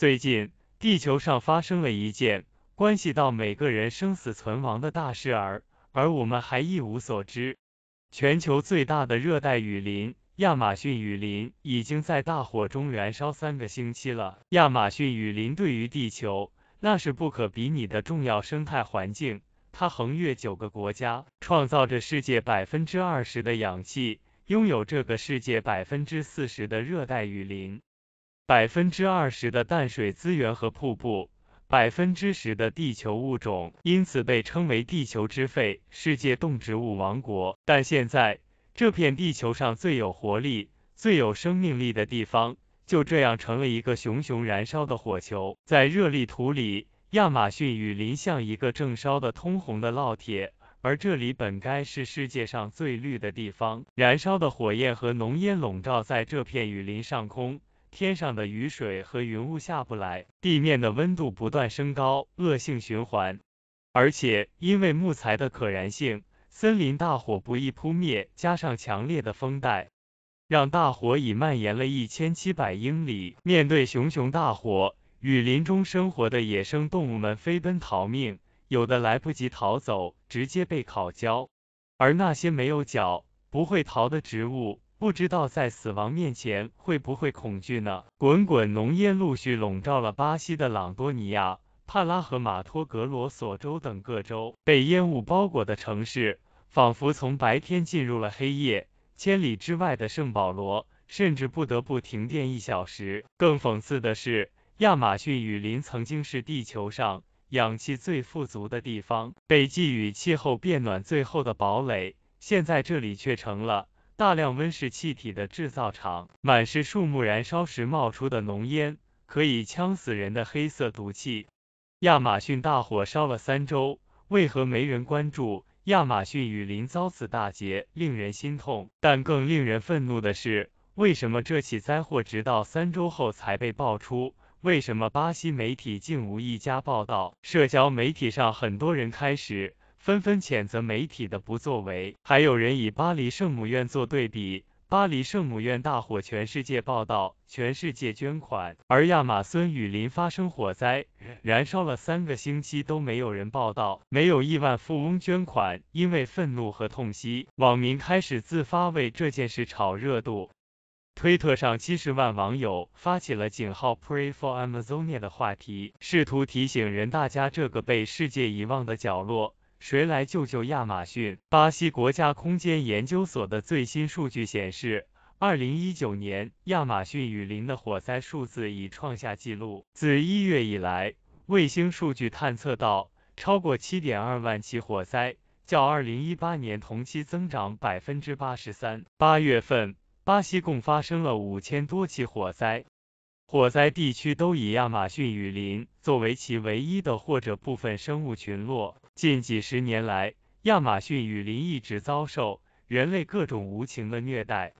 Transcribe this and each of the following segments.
最近，地球上发生了一件关系到每个人生死存亡的大事，儿，而我们还一无所知。全球最大的热带雨林——亚马逊雨林，已经在大火中燃烧三个星期了。亚马逊雨林对于地球那是不可比拟的重要生态环境，它横越九个国家，创造着世界百分之二十的氧气，拥有这个世界百分之四十的热带雨林。百分之二十的淡水资源和瀑布，百分之十的地球物种，因此被称为地球之肺、世界动植物王国。但现在，这片地球上最有活力、最有生命力的地方，就这样成了一个熊熊燃烧的火球。在热力图里，亚马逊雨林像一个正烧的通红的烙铁，而这里本该是世界上最绿的地方。燃烧的火焰和浓烟笼罩在这片雨林上空。天上的雨水和云雾下不来，地面的温度不断升高，恶性循环。而且因为木材的可燃性，森林大火不易扑灭，加上强烈的风带，让大火已蔓延了一千七百英里。面对熊熊大火，雨林中生活的野生动物们飞奔逃命，有的来不及逃走，直接被烤焦；而那些没有脚、不会逃的植物，不知道在死亡面前会不会恐惧呢？滚滚浓烟陆续笼罩了巴西的朗多尼亚、帕拉和马托格罗索州等各州，被烟雾包裹的城市仿佛从白天进入了黑夜。千里之外的圣保罗甚至不得不停电一小时。更讽刺的是，亚马逊雨林曾经是地球上氧气最富足的地方，被寄予气候变暖最后的堡垒，现在这里却成了。大量温室气体的制造厂，满是树木燃烧时冒出的浓烟，可以呛死人的黑色毒气。亚马逊大火烧了三周，为何没人关注？亚马逊雨林遭此大劫，令人心痛，但更令人愤怒的是，为什么这起灾祸直到三周后才被爆出？为什么巴西媒体竟无一家报道？社交媒体上，很多人开始。纷纷谴责媒体的不作为，还有人以巴黎圣母院做对比。巴黎圣母院大火，全世界报道，全世界捐款；而亚马孙雨林发生火灾，燃烧了三个星期都没有人报道，没有亿万富翁捐款。因为愤怒和痛惜，网民开始自发为这件事炒热度。推特上七十万网友发起了井号 #PrayForAmazonia 的话题，试图提醒人大家这个被世界遗忘的角落。谁来救救亚马逊？巴西国家空间研究所的最新数据显示，二零一九年亚马逊雨林的火灾数字已创下纪录。自一月以来，卫星数据探测到超过七点二万起火灾，较二零一八年同期增长百分之八十三。八月份，巴西共发生了五千多起火灾，火灾地区都以亚马逊雨林作为其唯一的或者部分生物群落。近几十年来，亚马逊雨林一直遭受人类各种无情的虐待。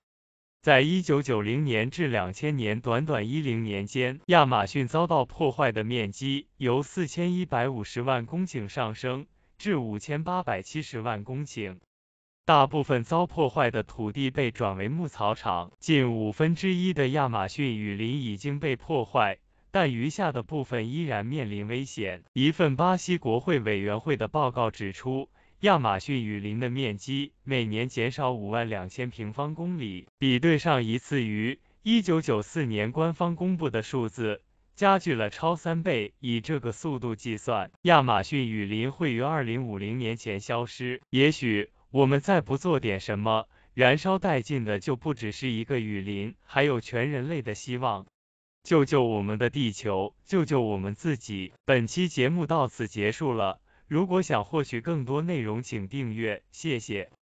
在1990年至2000年短短10年间，亚马逊遭到破坏的面积由4150万公顷上升至5870万公顷。大部分遭破坏的土地被转为牧草场，近五分之一的亚马逊雨林已经被破坏。但余下的部分依然面临危险。一份巴西国会委员会的报告指出，亚马逊雨林的面积每年减少五万两千平方公里，比对上一次于一九九四年官方公布的数字，加剧了超三倍。以这个速度计算，亚马逊雨林会于二零五零年前消失。也许我们再不做点什么，燃烧殆尽的就不只是一个雨林，还有全人类的希望。救救我们的地球，救救我们自己。本期节目到此结束了。如果想获取更多内容，请订阅，谢谢。